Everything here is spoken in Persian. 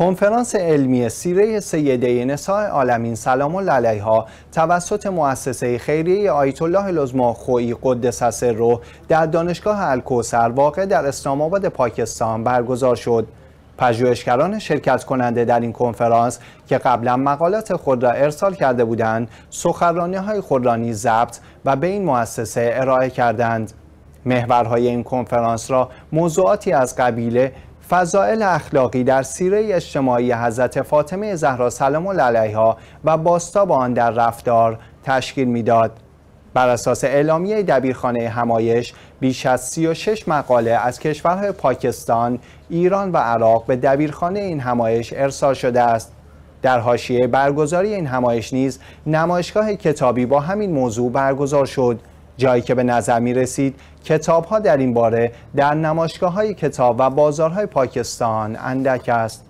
کنفرانس علمی سیره سیده نساء عالمین سلام الله علیها توسط مؤسسه خیریه آیت الله لزما خویی قدس سره در دانشگاه الکوسر واقع در اسلام آباد پاکستان برگزار شد. پژوهشگران شرکت کننده در این کنفرانس که قبلا مقالات خود را ارسال کرده بودند، سخنرانی های خود را نیز ضبط و به این مؤسسه ارائه کردند. محورهای این کنفرانس را موضوعاتی از قبیله فضائل اخلاقی در سیره اجتماعی حضرت فاطمه زهرا سلام علیها و باستا با آن در رفتار تشکیل میداد. بر اساس اعلامیه دبیرخانه همایش بیش از 36 مقاله از کشورهای پاکستان، ایران و عراق به دبیرخانه این همایش ارسال شده است. در حاشیه برگزاری این همایش نیز نمایشگاه کتابی با همین موضوع برگزار شد. جایی که به نظر می رسید کتاب ها در این باره در نمایشگاه های کتاب و بازارهای پاکستان اندک است